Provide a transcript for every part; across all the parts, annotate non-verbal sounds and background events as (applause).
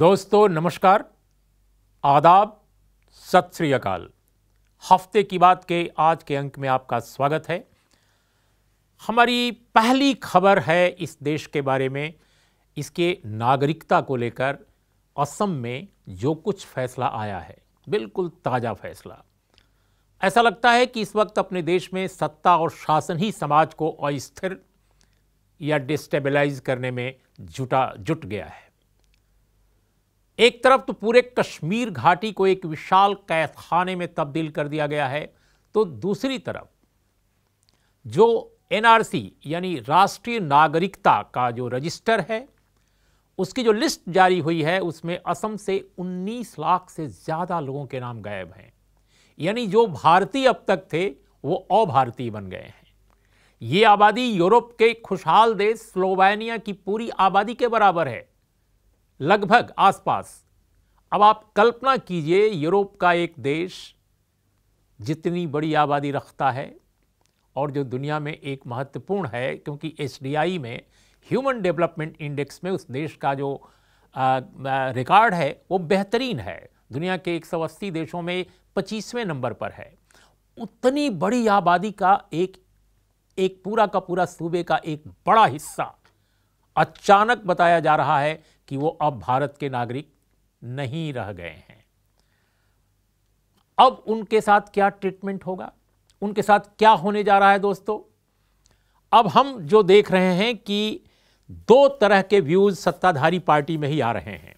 दोस्तों नमस्कार आदाब सत श्री अकाल हफ्ते की बात के आज के अंक में आपका स्वागत है हमारी पहली खबर है इस देश के बारे में इसके नागरिकता को लेकर असम में जो कुछ फैसला आया है बिल्कुल ताज़ा फैसला ऐसा लगता है कि इस वक्त अपने देश में सत्ता और शासन ही समाज को अस्थिर या डिस्टेबलाइज करने में जुटा जुट गया है एक तरफ तो पूरे कश्मीर घाटी को एक विशाल कैद खाने में तब्दील कर दिया गया है तो दूसरी तरफ जो एनआरसी यानी राष्ट्रीय नागरिकता का जो रजिस्टर है उसकी जो लिस्ट जारी हुई है उसमें असम से 19 लाख से ज़्यादा लोगों के नाम गायब हैं यानी जो भारतीय अब तक थे वो अभारतीय बन गए हैं ये आबादी यूरोप के खुशहाल देश स्लोवानिया की पूरी आबादी के बराबर है लगभग आसपास अब आप कल्पना कीजिए यूरोप का एक देश जितनी बड़ी आबादी रखता है और जो दुनिया में एक महत्वपूर्ण है क्योंकि एस में ह्यूमन डेवलपमेंट इंडेक्स में उस देश का जो रिकॉर्ड है वो बेहतरीन है दुनिया के अस्सी देशों में पच्चीसवें नंबर पर है उतनी बड़ी आबादी का एक एक पूरा का पूरा सूबे का एक बड़ा हिस्सा अचानक बताया जा रहा है कि वो अब भारत के नागरिक नहीं रह गए हैं अब उनके साथ क्या ट्रीटमेंट होगा उनके साथ क्या होने जा रहा है दोस्तों अब हम जो देख रहे हैं कि दो तरह के व्यूज सत्ताधारी पार्टी में ही आ रहे हैं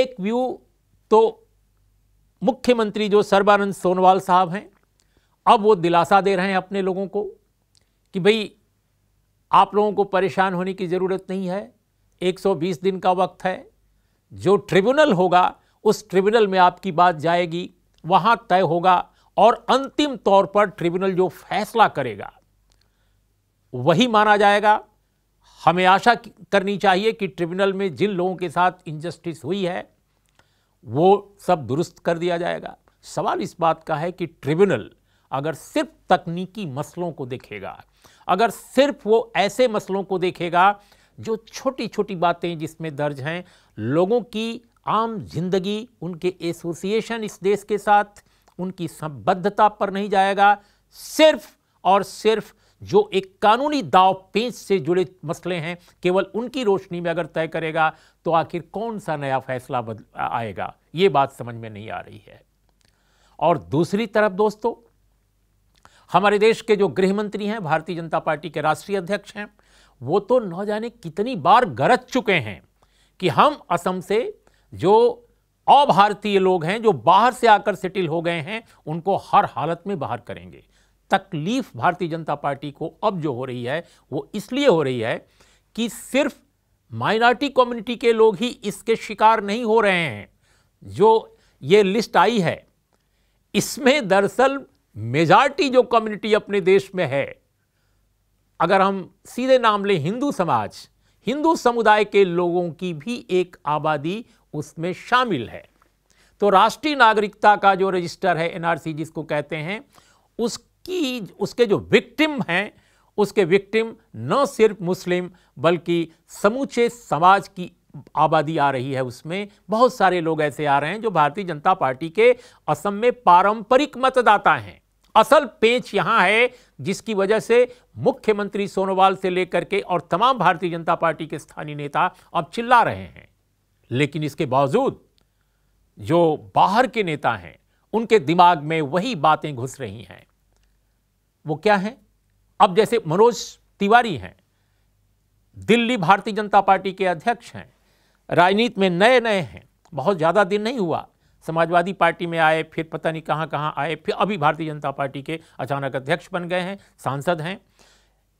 एक व्यू तो मुख्यमंत्री जो सर्बानंद सोनवाल साहब हैं अब वो दिलासा दे रहे हैं अपने लोगों को कि भाई आप लोगों को परेशान होने की ज़रूरत नहीं है 120 दिन का वक्त है जो ट्रिब्यूनल होगा उस ट्रिब्यूनल में आपकी बात जाएगी वहां तय होगा और अंतिम तौर पर ट्रिब्यूनल जो फैसला करेगा वही माना जाएगा हमें आशा करनी चाहिए कि ट्रिब्यूनल में जिन लोगों के साथ इनजस्टिस हुई है वो सब दुरुस्त कर दिया जाएगा सवाल इस बात का है कि ट्रिब्यूनल अगर सिर्फ तकनीकी मसलों को देखेगा अगर सिर्फ वो ऐसे मसलों को देखेगा जो छोटी छोटी बातें जिसमें दर्ज हैं लोगों की आम जिंदगी उनके एसोसिएशन इस देश के साथ उनकी संबद्धता पर नहीं जाएगा सिर्फ और सिर्फ जो एक कानूनी दाव पेंच से जुड़े मसले हैं केवल उनकी रोशनी में अगर तय करेगा तो आखिर कौन सा नया फैसला आएगा ये बात समझ में नहीं आ रही है और दूसरी तरफ दोस्तों हमारे देश के जो गृह मंत्री हैं भारतीय जनता पार्टी के राष्ट्रीय अध्यक्ष हैं वो तो न जाने कितनी बार गरज चुके हैं कि हम असम से जो अभारतीय लोग हैं जो बाहर से आकर सेटिल हो गए हैं उनको हर हालत में बाहर करेंगे तकलीफ भारतीय जनता पार्टी को अब जो हो रही है वो इसलिए हो रही है कि सिर्फ माइनॉरिटी कम्युनिटी के लोग ही इसके शिकार नहीं हो रहे हैं जो ये लिस्ट आई है इसमें दरअसल मेजॉरिटी जो कम्युनिटी अपने देश में है अगर हम सीधे नाम लें हिंदू समाज हिंदू समुदाय के लोगों की भी एक आबादी उसमें शामिल है तो राष्ट्रीय नागरिकता का जो रजिस्टर है एनआरसी जिसको कहते हैं उसकी उसके जो विक्टिम हैं उसके विक्टिम न सिर्फ मुस्लिम बल्कि समूचे समाज की आबादी आ रही है उसमें बहुत सारे लोग ऐसे आ रहे हैं जो भारतीय जनता पार्टी के असम में पारंपरिक मतदाता हैं असल पेच यहां है जिसकी वजह से मुख्यमंत्री सोनोवाल से लेकर के और तमाम भारतीय जनता पार्टी के स्थानीय नेता अब चिल्ला रहे हैं लेकिन इसके बावजूद जो बाहर के नेता हैं उनके दिमाग में वही बातें घुस रही हैं वो क्या है अब जैसे मनोज तिवारी हैं दिल्ली भारतीय जनता पार्टी के अध्यक्ष हैं राजनीति में नए नए हैं बहुत ज़्यादा दिन नहीं हुआ समाजवादी पार्टी में आए फिर पता नहीं कहाँ कहाँ आए फिर अभी भारतीय जनता पार्टी के अचानक अध्यक्ष बन गए हैं सांसद हैं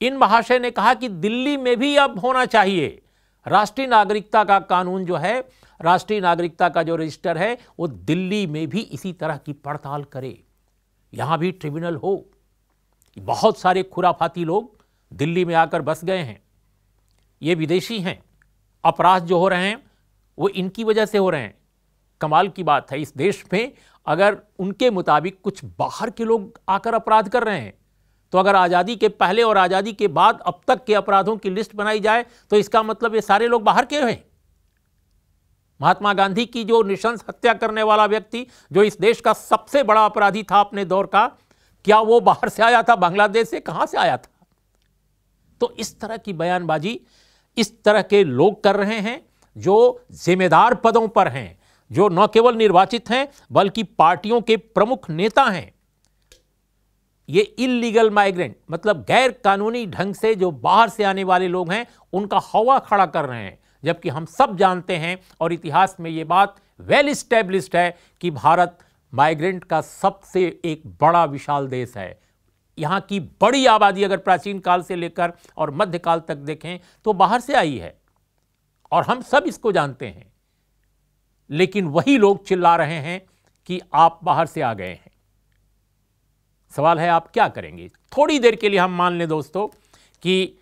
इन महाशय ने कहा कि दिल्ली में भी अब होना चाहिए राष्ट्रीय नागरिकता का कानून जो है राष्ट्रीय नागरिकता का जो रजिस्टर है वो दिल्ली में भी इसी तरह की पड़ताल करे यहाँ भी ट्रिब्यूनल हो बहुत सारे खुराफाती लोग दिल्ली में आकर बस गए हैं ये विदेशी हैं अपराध जो हो रहे हैं वो इनकी वजह से हो रहे हैं कमाल की बात है इस देश में अगर उनके मुताबिक कुछ बाहर के लोग आकर अपराध कर रहे हैं तो अगर आज़ादी के पहले और आज़ादी के बाद अब तक के अपराधों की लिस्ट बनाई जाए तो इसका मतलब ये सारे लोग बाहर के हैं महात्मा गांधी की जो निशंस हत्या करने वाला व्यक्ति जो इस देश का सबसे बड़ा अपराधी था अपने दौर का क्या वो बाहर से आया था बांग्लादेश से कहां से आया था तो इस तरह की बयानबाजी इस तरह के लोग कर रहे हैं जो जिम्मेदार पदों पर हैं जो न केवल निर्वाचित हैं बल्कि पार्टियों के प्रमुख नेता हैं ये इलीगल माइग्रेंट मतलब गैर कानूनी ढंग से जो बाहर से आने वाले लोग हैं उनका हवा खड़ा कर रहे हैं जबकि हम सब जानते हैं और इतिहास में ये बात वेल स्टैब्लिश है कि भारत माइग्रेंट का सबसे एक बड़ा विशाल देश है यहाँ की बड़ी आबादी अगर प्राचीन काल से लेकर और मध्यकाल तक देखें तो बाहर से आई है और हम सब इसको जानते हैं लेकिन वही लोग चिल्ला रहे हैं कि आप बाहर से आ गए हैं सवाल है आप क्या करेंगे थोड़ी देर के लिए हम मान लें दोस्तों कि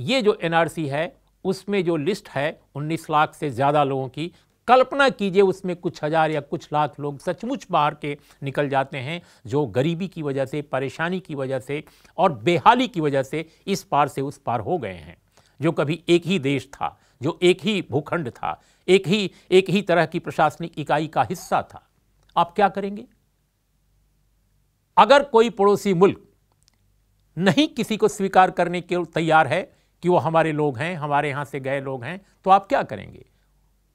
ये जो एनआरसी है उसमें जो लिस्ट है 19 लाख से ज़्यादा लोगों की कल्पना कीजिए उसमें कुछ हज़ार या कुछ लाख लोग सचमुच बाहर के निकल जाते हैं जो गरीबी की वजह से परेशानी की वजह से और बेहाली की वजह से इस पार से उस पार हो गए हैं जो कभी एक ही देश था जो एक ही भूखंड था एक ही एक ही तरह की प्रशासनिक इकाई का हिस्सा था आप क्या करेंगे अगर कोई पड़ोसी मुल्क नहीं किसी को स्वीकार करने के तैयार है कि वो हमारे लोग हैं हमारे यहां से गए लोग हैं तो आप क्या करेंगे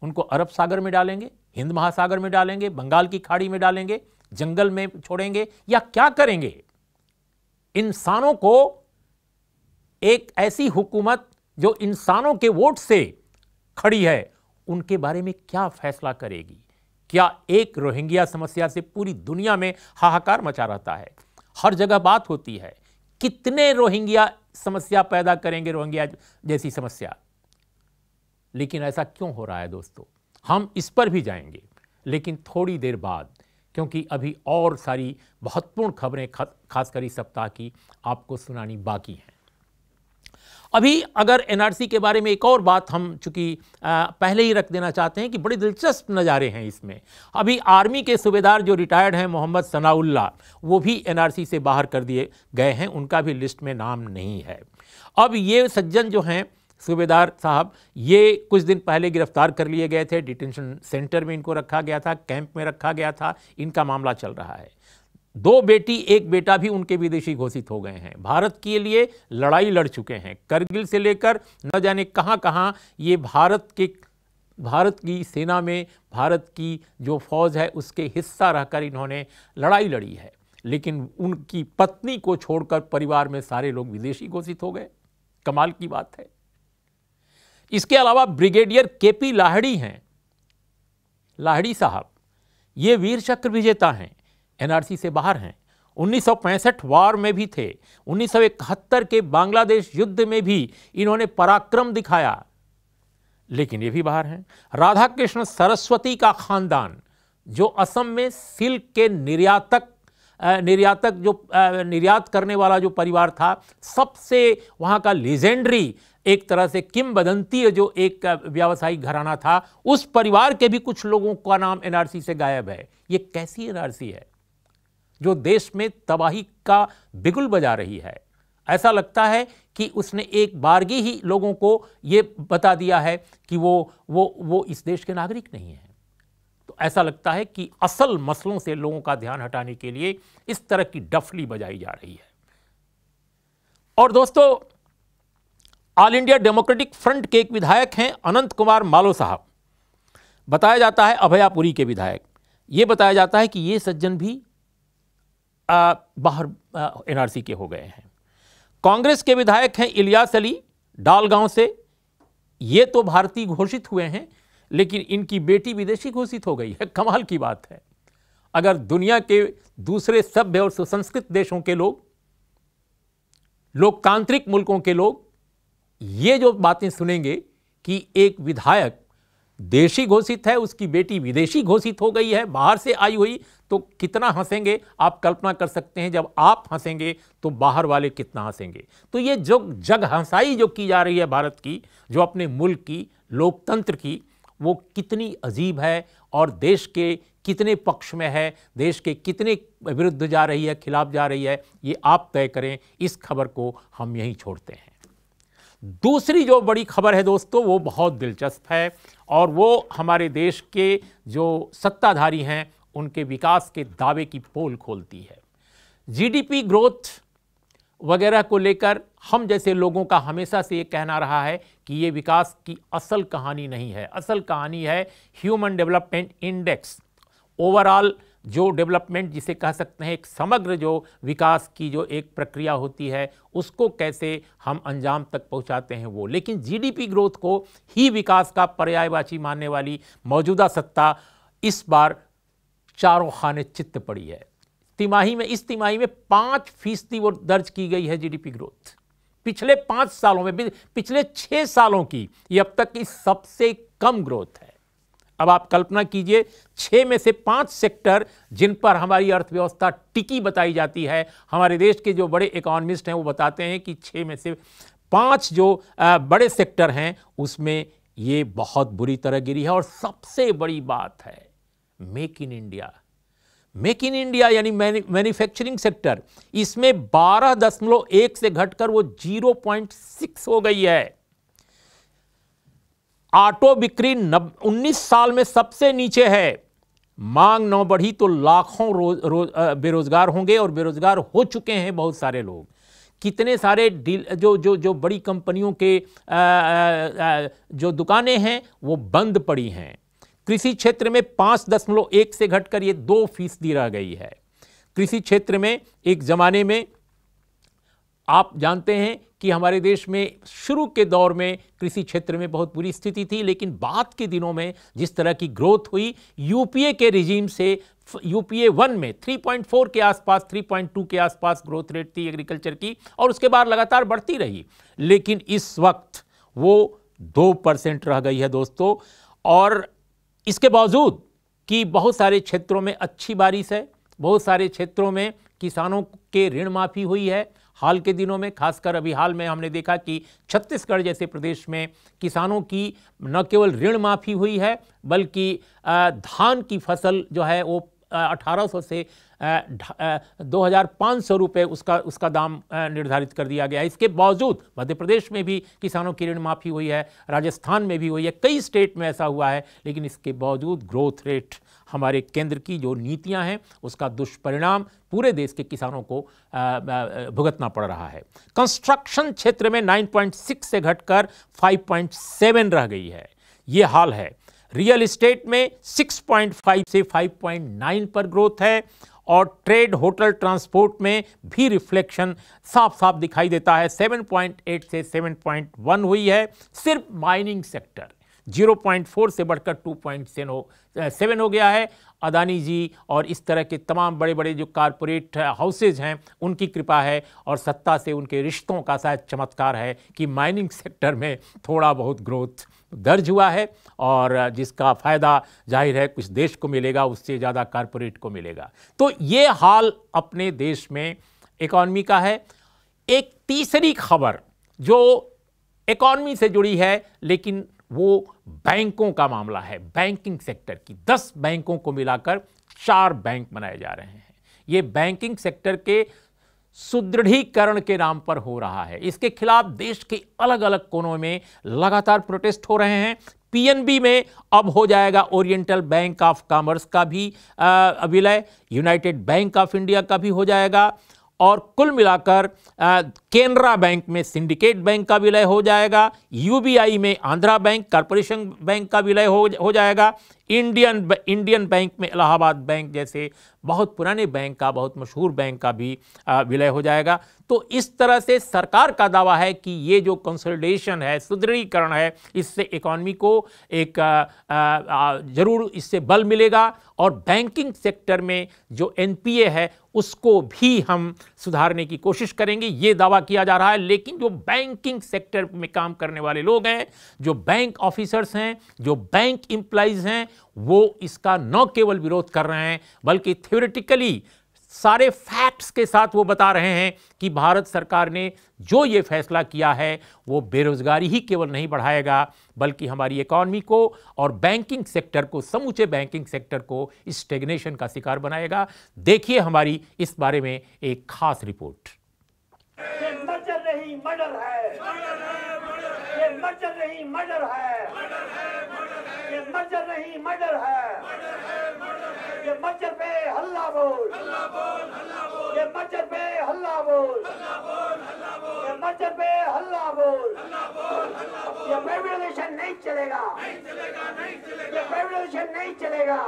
उनको अरब सागर में डालेंगे हिंद महासागर में डालेंगे बंगाल की खाड़ी में डालेंगे जंगल में छोड़ेंगे या क्या करेंगे इंसानों को एक ऐसी हुकूमत जो इंसानों के वोट से खड़ी है उनके बारे में क्या फैसला करेगी क्या एक रोहिंग्या समस्या से पूरी दुनिया में हाहाकार मचा रहता है हर जगह बात होती है कितने रोहिंग्या समस्या पैदा करेंगे रोहिंग्या जैसी समस्या लेकिन ऐसा क्यों हो रहा है दोस्तों हम इस पर भी जाएंगे लेकिन थोड़ी देर बाद क्योंकि अभी और सारी महत्वपूर्ण खबरें खासकर इस सप्ताह की आपको सुनानी बाकी हैं अभी अगर एनआरसी के बारे में एक और बात हम चूंकि पहले ही रख देना चाहते हैं कि बड़े दिलचस्प नज़ारे हैं इसमें अभी आर्मी के सूबेदार जो रिटायर्ड हैं मोहम्मद सनाउल्ला वो भी एनआरसी से बाहर कर दिए गए हैं उनका भी लिस्ट में नाम नहीं है अब ये सज्जन जो हैं सूबेदार साहब ये कुछ दिन पहले गिरफ्तार कर लिए गए थे डिटेंशन सेंटर में इनको रखा गया था कैंप में रखा गया था इनका मामला चल रहा है दो बेटी एक बेटा भी उनके विदेशी घोषित हो गए हैं भारत के लिए लड़ाई लड़ चुके हैं करगिल से लेकर न जाने कहां कहां ये भारत के भारत की सेना में भारत की जो फौज है उसके हिस्सा रहकर इन्होंने लड़ाई लड़ी है लेकिन उनकी पत्नी को छोड़कर परिवार में सारे लोग विदेशी घोषित हो गए कमाल की बात है इसके अलावा ब्रिगेडियर के पी लाहड़ी हैं लाहड़ी साहब ये वीर चक्र विजेता हैं एनआरसी से बाहर हैं 1965 वार में भी थे उन्नीस के बांग्लादेश युद्ध में भी इन्होंने पराक्रम दिखाया लेकिन ये भी बाहर हैं राधा कृष्ण सरस्वती का खानदान जो असम में सिल्क के निर्यातक निर्यातक जो निर्यात करने वाला जो परिवार था सबसे वहाँ का लेजेंडरी एक तरह से किमबदंती जो एक व्यावसायिक घराना था उस परिवार के भी कुछ लोगों का नाम एनआरसी से गायब है ये कैसी एनआरसी है जो देश में तबाही का बिगुल बजा रही है ऐसा लगता है कि उसने एक बारगी ही लोगों को ये बता दिया है कि वो वो वो इस देश के नागरिक नहीं हैं तो ऐसा लगता है कि असल मसलों से लोगों का ध्यान हटाने के लिए इस तरह की डफली बजाई जा रही है और दोस्तों ऑल इंडिया डेमोक्रेटिक फ्रंट के एक विधायक हैं अनंत कुमार मालो साहब बताया जाता है अभयापुरी के विधायक ये बताया जाता है कि ये सज्जन भी आ, बाहर एनआरसी के हो गए हैं कांग्रेस के विधायक हैं इलियास अली डालगांव से ये तो भारतीय घोषित हुए हैं लेकिन इनकी बेटी विदेशी घोषित हो गई है (laughs) कमाल की बात है अगर दुनिया के दूसरे सभ्य और सुसंस्कृत देशों के लोग लोकतांत्रिक मुल्कों के लोग ये जो बातें सुनेंगे कि एक विधायक देशी घोषित है उसकी बेटी विदेशी घोषित हो गई है बाहर से आई हुई तो कितना हंसेंगे आप कल्पना कर सकते हैं जब आप हंसेंगे तो बाहर वाले कितना हंसेंगे तो ये जो जग हंसाई जो की जा रही है भारत की जो अपने मुल्क की लोकतंत्र की वो कितनी अजीब है और देश के कितने पक्ष में है देश के कितने विरुद्ध जा रही है खिलाफ जा रही है ये आप तय करें इस खबर को हम यहीं छोड़ते हैं दूसरी जो बड़ी खबर है दोस्तों वो बहुत दिलचस्प है और वो हमारे देश के जो सत्ताधारी हैं उनके विकास के दावे की पोल खोलती है जीडीपी ग्रोथ वगैरह को लेकर हम जैसे लोगों का हमेशा से ये कहना रहा है कि ये विकास की असल कहानी नहीं है असल कहानी है ह्यूमन डेवलपमेंट इंडेक्स ओवरऑल जो डेवलपमेंट जिसे कह सकते हैं एक समग्र जो विकास की जो एक प्रक्रिया होती है उसको कैसे हम अंजाम तक पहुंचाते हैं वो लेकिन जीडीपी ग्रोथ को ही विकास का पर्यायवाची मानने वाली मौजूदा सत्ता इस बार चारों खाने चित्त पड़ी है तिमाही में इस तिमाही में पाँच फीसदी वो दर्ज की गई है जीडीपी ग्रोथ पिछले पाँच सालों में पिछले छः सालों की ये अब तक की सबसे कम ग्रोथ है अब आप कल्पना कीजिए छः में से पाँच सेक्टर जिन पर हमारी अर्थव्यवस्था टिकी बताई जाती है हमारे देश के जो बड़े इकोनॉमिस्ट हैं वो बताते हैं कि छः में से पाँच जो बड़े सेक्टर हैं उसमें ये बहुत बुरी तरह गिरी है और सबसे बड़ी बात है make in India make in India यानी मैन्युफैक्चरिंग सेक्टर इसमें बारह दशमलव एक से घटकर वो जीरो पॉइंट सिक्स हो गई है ऑटो बिक्री नब उन्नीस साल में सबसे नीचे है मांग न बढ़ी तो लाखों रोज, रोज बेरोजगार होंगे और बेरोजगार हो चुके हैं बहुत सारे लोग कितने सारे डील जो जो जो बड़ी कंपनियों के आ, आ, जो दुकानें हैं वो बंद पड़ी हैं कृषि क्षेत्र में पाँच दशमलव एक से घटकर ये दो फीसदी रह गई है कृषि क्षेत्र में एक ज़माने में आप जानते हैं कि हमारे देश में शुरू के दौर में कृषि क्षेत्र में बहुत बुरी स्थिति थी लेकिन बाद के दिनों में जिस तरह की ग्रोथ हुई यूपीए के रिजीम से यूपीए वन में 3.4 के आसपास 3.2 के आसपास ग्रोथ रेट थी एग्रीकल्चर की और उसके बाद लगातार बढ़ती रही लेकिन इस वक्त वो दो परसेंट रह गई है दोस्तों और इसके बावजूद कि बहुत सारे क्षेत्रों में अच्छी बारिश है बहुत सारे क्षेत्रों में किसानों के ऋण माफ़ी हुई है हाल के दिनों में खासकर अभी हाल में हमने देखा कि छत्तीसगढ़ जैसे प्रदेश में किसानों की न केवल ऋण माफ़ी हुई है बल्कि धान की फसल जो है वो 1800 से सौ रुपए उसका उसका दाम निर्धारित कर दिया गया इसके बावजूद मध्य प्रदेश में भी किसानों की ऋण माफ़ी हुई है राजस्थान में भी हुई है कई स्टेट में ऐसा हुआ है लेकिन इसके बावजूद ग्रोथ रेट हमारे केंद्र की जो नीतियां हैं उसका दुष्परिणाम पूरे देश के किसानों को भुगतना पड़ रहा है कंस्ट्रक्शन क्षेत्र में 9.6 से घटकर 5.7 रह गई है ये हाल है रियल इस्टेट में 6.5 से 5.9 पर ग्रोथ है और ट्रेड होटल ट्रांसपोर्ट में भी रिफ्लेक्शन साफ साफ दिखाई देता है 7.8 से 7.1 हुई है सिर्फ माइनिंग सेक्टर 0.4 से बढ़कर 2.7 हो सेवन हो गया है अदानी जी और इस तरह के तमाम बड़े बड़े जो कारपोरेट हाउसेज हैं उनकी कृपा है और सत्ता से उनके रिश्तों का शायद चमत्कार है कि माइनिंग सेक्टर में थोड़ा बहुत ग्रोथ दर्ज हुआ है और जिसका फ़ायदा जाहिर है कुछ देश को मिलेगा उससे ज़्यादा कारपोरेट को मिलेगा तो ये हाल अपने देश में इकॉनमी का है एक तीसरी खबर जो इकॉनमी से जुड़ी है लेकिन वो बैंकों का मामला है बैंकिंग सेक्टर की दस बैंकों को मिलाकर चार बैंक बनाए जा रहे हैं ये बैंकिंग सेक्टर के सुदृढ़ीकरण के नाम पर हो रहा है इसके खिलाफ देश के अलग अलग कोनों में लगातार प्रोटेस्ट हो रहे हैं पीएनबी में अब हो जाएगा ओरिएंटल बैंक ऑफ कॉमर्स का भी विलय यूनाइटेड बैंक ऑफ इंडिया का भी हो जाएगा और कुल मिलाकर केनरा बैंक में सिंडिकेट बैंक का विलय हो जाएगा यूबीआई में आंध्रा बैंक कॉरपोरेशन बैंक का विलय हो, हो जाएगा इंडियन इंडियन बैंक में इलाहाबाद बैंक जैसे बहुत पुराने बैंक का बहुत मशहूर बैंक का भी विलय हो जाएगा तो इस तरह से सरकार का दावा है कि ये जो कंसल्टेशन है सुदृढ़ीकरण है इससे इकोनॉमी को एक ज़रूर इससे बल मिलेगा और बैंकिंग सेक्टर में जो एनपीए है उसको भी हम सुधारने की कोशिश करेंगे ये दावा किया जा रहा है लेकिन जो बैंकिंग सेक्टर में काम करने वाले लोग हैं जो बैंक ऑफिसर्स हैं जो बैंक एम्प्लॉयज़ हैं वो इसका न केवल विरोध कर रहे हैं बल्कि थ्योरेटिकली सारे फैक्ट्स के साथ वो बता रहे हैं कि भारत सरकार ने जो ये फैसला किया है वो बेरोज़गारी ही केवल नहीं बढ़ाएगा बल्कि हमारी इकॉनमी को और बैंकिंग सेक्टर को समूचे बैंकिंग सेक्टर को स्टेग्नेशन का शिकार बनाएगा देखिए हमारी इस बारे में एक खास रिपोर्ट मर्डर है मर्डर मर्डर है मजर नहीं मर्डर है ये मच्छर पे हल्ला बोल ये मच्छर पे हल्ला बोल ये मच्छर पे हल्ला बोल ये फेवरेशन नहीं चलेगा ये फेवरेशन नहीं चलेगा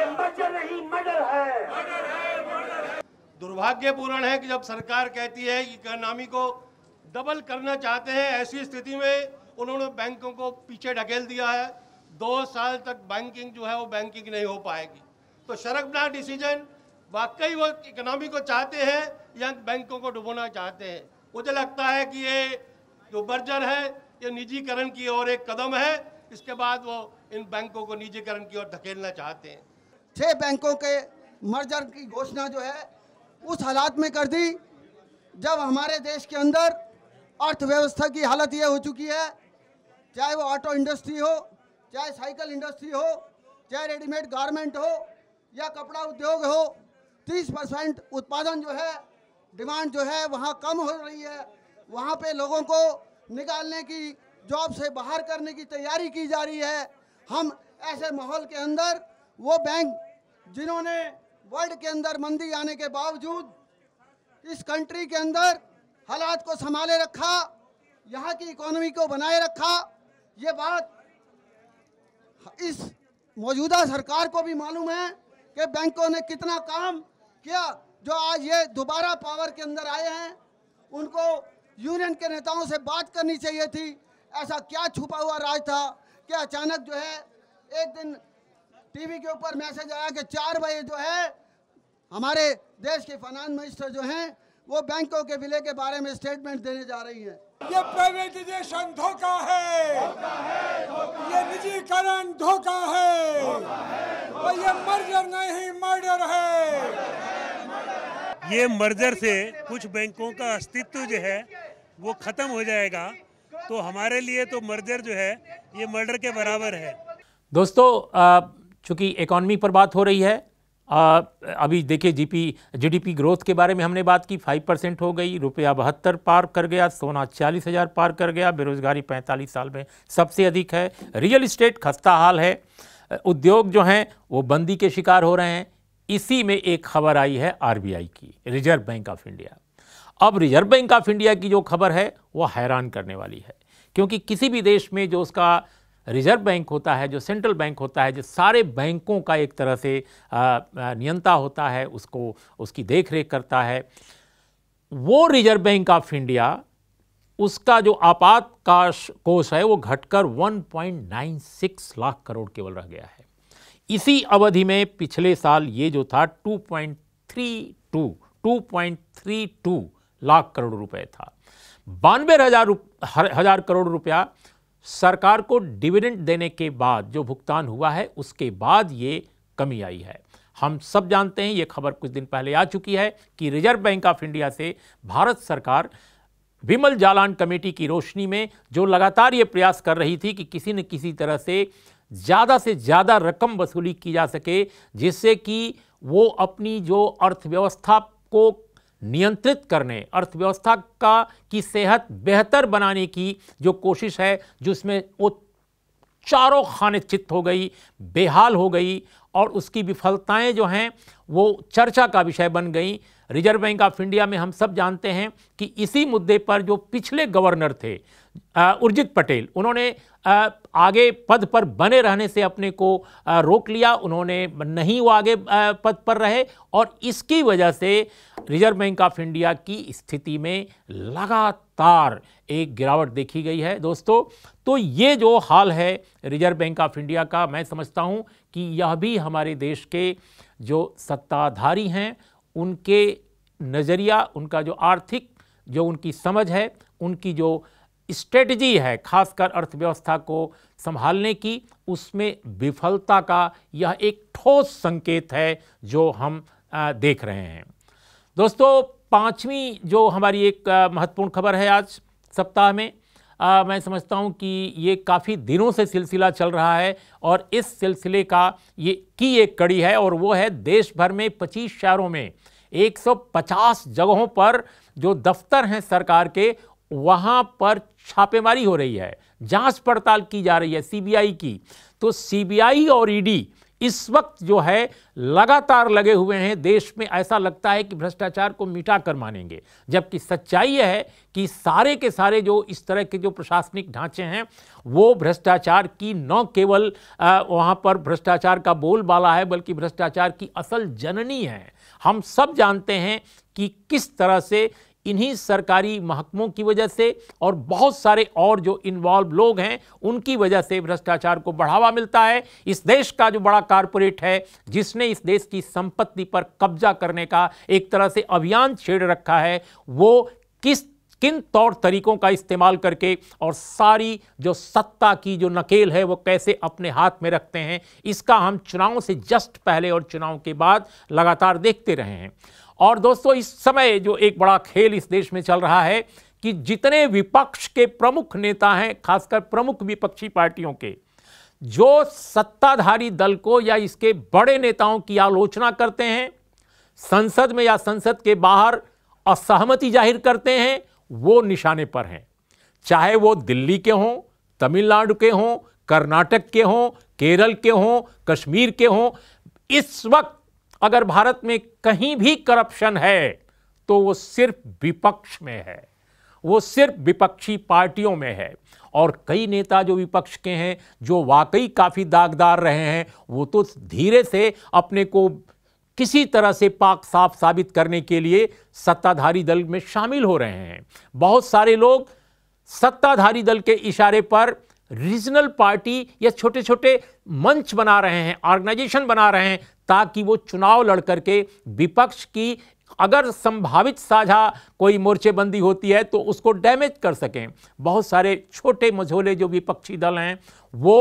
ये मच्छर नहीं मर्डर है दुर्भाग्यपूर्ण है कि जब सरकार कहती है कि इकोनॉमी को डबल करना चाहते हैं ऐसी स्थिति में उन्होंने बैंकों को पीछे ढकेल दिया है दो साल तक बैंकिंग जो है वो बैंकिंग नहीं हो पाएगी तो शरकना डिसीजन वाकई वो इकोनॉमी को चाहते हैं या बैंकों को डुबोना चाहते हैं मुझे लगता है कि ये जो बर्जर है ये निजीकरण की ओर एक कदम है इसके बाद वो इन बैंकों को निजीकरण की ओर धकेलना चाहते हैं छह बैंकों के मर्जर की घोषणा जो है उस हालात में कर दी जब हमारे देश के अंदर अर्थव्यवस्था की हालत यह हो चुकी है चाहे वो ऑटो इंडस्ट्री हो चाहे साइकिल इंडस्ट्री हो चाहे रेडीमेड गारमेंट हो या कपड़ा उद्योग हो 30 परसेंट उत्पादन जो है डिमांड जो है वहाँ कम हो रही है वहाँ पे लोगों को निकालने की जॉब से बाहर करने की तैयारी की जा रही है हम ऐसे माहौल के अंदर वो बैंक जिन्होंने वर्ल्ड के अंदर मंदी आने के बावजूद इस कंट्री के अंदर हालात को संभाले रखा यहाँ की इकोनॉमी को बनाए रखा ये बात इस मौजूदा सरकार को भी मालूम है कि बैंकों ने कितना काम किया जो आज ये दोबारा पावर के अंदर आए हैं उनको यूनियन के नेताओं से बात करनी चाहिए थी ऐसा क्या छुपा हुआ राज था कि अचानक जो है एक दिन टीवी के ऊपर मैसेज आया कि चार बजे जो है हमारे देश के फाइनेंस मिनिस्टर जो हैं वो बैंकों के विलय के बारे में स्टेटमेंट देने जा रही हैं ये प्राइवेटाइजेशन धोखा है ये निजीकरण धोखा है और ये मर्जर नहीं मर्डर है ये मर्जर से कुछ बैंकों का अस्तित्व जो है वो खत्म हो जाएगा तो हमारे लिए तो मर्जर जो है ये मर्डर के बराबर है दोस्तों चूंकि इकोनॉमी पर बात हो रही है आ, अभी देखिए जीपी जीडीपी ग्रोथ के बारे में हमने बात की फाइव परसेंट हो गई रुपया बहत्तर पार कर गया सोना चालीस हज़ार पार कर गया बेरोज़गारी पैंतालीस साल में सबसे अधिक है रियल इस्टेट खस्ता हाल है उद्योग जो हैं वो बंदी के शिकार हो रहे हैं इसी में एक खबर आई है आरबीआई की रिजर्व बैंक ऑफ इंडिया अब रिजर्व बैंक ऑफ इंडिया की जो खबर है वो हैरान करने वाली है क्योंकि किसी भी देश में जो उसका रिजर्व बैंक होता है जो सेंट्रल बैंक होता है जो सारे बैंकों का एक तरह से नियंता होता है उसको उसकी देख रेख करता है वो रिजर्व बैंक ऑफ इंडिया उसका जो आपात काश कोष है वो घटकर 1.96 लाख करोड़ केवल रह गया है इसी अवधि में पिछले साल ये जो था 2.32 2.32 लाख करोड़ रुपए था बानवे हजार हजार करोड़ रुपया सरकार को डिविडेंड देने के बाद जो भुगतान हुआ है उसके बाद ये कमी आई है हम सब जानते हैं ये खबर कुछ दिन पहले आ चुकी है कि रिजर्व बैंक ऑफ इंडिया से भारत सरकार विमल जालान कमेटी की रोशनी में जो लगातार ये प्रयास कर रही थी कि किसी न किसी तरह से ज़्यादा से ज़्यादा रकम वसूली की जा सके जिससे कि वो अपनी जो अर्थव्यवस्था को नियंत्रित करने अर्थव्यवस्था का की सेहत बेहतर बनाने की जो कोशिश है जिसमें वो चारों खाने चित्त हो गई बेहाल हो गई और उसकी विफलताएं जो हैं वो चर्चा का विषय बन गई रिजर्व बैंक ऑफ इंडिया में हम सब जानते हैं कि इसी मुद्दे पर जो पिछले गवर्नर थे उर्जित पटेल उन्होंने आगे पद पर बने रहने से अपने को रोक लिया उन्होंने नहीं वो आगे पद पर रहे और इसकी वजह से रिजर्व बैंक ऑफ इंडिया की स्थिति में लगातार एक गिरावट देखी गई है दोस्तों तो ये जो हाल है रिजर्व बैंक ऑफ इंडिया का मैं समझता हूँ कि यह भी हमारे देश के जो सत्ताधारी हैं उनके नज़रिया उनका जो आर्थिक जो उनकी समझ है उनकी जो स्ट्रेटजी है खासकर अर्थव्यवस्था को संभालने की उसमें विफलता का यह एक ठोस संकेत है जो हम देख रहे हैं दोस्तों पांचवी जो हमारी एक महत्वपूर्ण खबर है आज सप्ताह में आ, मैं समझता हूँ कि ये काफ़ी दिनों से सिलसिला चल रहा है और इस सिलसिले का ये की एक कड़ी है और वो है देश भर में 25 शहरों में 150 जगहों पर जो दफ्तर हैं सरकार के वहाँ पर छापेमारी हो रही है जांच पड़ताल की जा रही है सीबीआई की तो सीबीआई और ईडी इस वक्त जो है लगातार लगे हुए हैं देश में ऐसा लगता है कि भ्रष्टाचार को मिटा कर मानेंगे जबकि सच्चाई है कि सारे के सारे जो इस तरह के जो प्रशासनिक ढांचे हैं वो भ्रष्टाचार की न केवल वहाँ पर भ्रष्टाचार का बोलबाला है बल्कि भ्रष्टाचार की असल जननी है हम सब जानते हैं कि किस तरह से इन्हीं सरकारी महकमों की वजह से और बहुत सारे और जो इन्वॉल्व लोग हैं उनकी वजह से भ्रष्टाचार को बढ़ावा मिलता है इस देश का जो बड़ा कारपोरेट है जिसने इस देश की संपत्ति पर कब्जा करने का एक तरह से अभियान छेड़ रखा है वो किस किन तौर तरीकों का इस्तेमाल करके और सारी जो सत्ता की जो नकेल है वो कैसे अपने हाथ में रखते हैं इसका हम चुनाव से जस्ट पहले और चुनाव के बाद लगातार देखते रहे हैं और दोस्तों इस समय जो एक बड़ा खेल इस देश में चल रहा है कि जितने विपक्ष के प्रमुख नेता हैं खासकर प्रमुख विपक्षी पार्टियों के जो सत्ताधारी दल को या इसके बड़े नेताओं की आलोचना करते हैं संसद में या संसद के बाहर असहमति जाहिर करते हैं वो निशाने पर हैं चाहे वो दिल्ली के हों तमिलनाडु के हों कर्नाटक के हों केरल के हों कश्मीर के हों इस वक्त अगर भारत में कहीं भी करप्शन है तो वो सिर्फ विपक्ष में है वो सिर्फ विपक्षी पार्टियों में है और कई नेता जो विपक्ष के हैं जो वाकई काफ़ी दागदार रहे हैं वो तो धीरे से अपने को किसी तरह से पाक साफ साबित करने के लिए सत्ताधारी दल में शामिल हो रहे हैं बहुत सारे लोग सत्ताधारी दल के इशारे पर रीजनल पार्टी या छोटे छोटे मंच बना रहे हैं ऑर्गेनाइजेशन बना रहे हैं ताकि वो चुनाव लड़ करके विपक्ष की अगर संभावित साझा कोई मोर्चेबंदी होती है तो उसको डैमेज कर सकें बहुत सारे छोटे मझोले जो विपक्षी दल हैं वो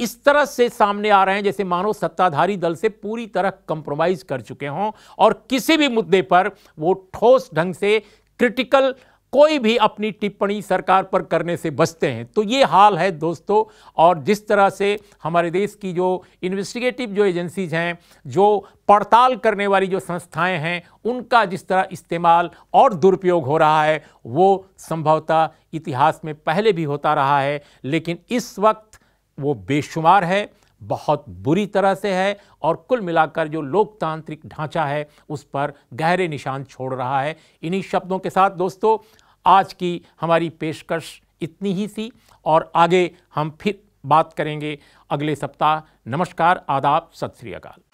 इस तरह से सामने आ रहे हैं जैसे मानो सत्ताधारी दल से पूरी तरह कंप्रोमाइज़ कर चुके हों और किसी भी मुद्दे पर वो ठोस ढंग से क्रिटिकल कोई भी अपनी टिप्पणी सरकार पर करने से बचते हैं तो ये हाल है दोस्तों और जिस तरह से हमारे देश की जो इन्वेस्टिगेटिव जो एजेंसीज हैं जो पड़ताल करने वाली जो संस्थाएं हैं उनका जिस तरह इस्तेमाल और दुरुपयोग हो रहा है वो संभवतः इतिहास में पहले भी होता रहा है लेकिन इस वक्त वो बेशुमार है बहुत बुरी तरह से है और कुल मिलाकर जो लोकतांत्रिक ढांचा है उस पर गहरे निशान छोड़ रहा है इन्हीं शब्दों के साथ दोस्तों आज की हमारी पेशकश इतनी ही सी और आगे हम फिर बात करेंगे अगले सप्ताह नमस्कार आदाब सत श्री अकाल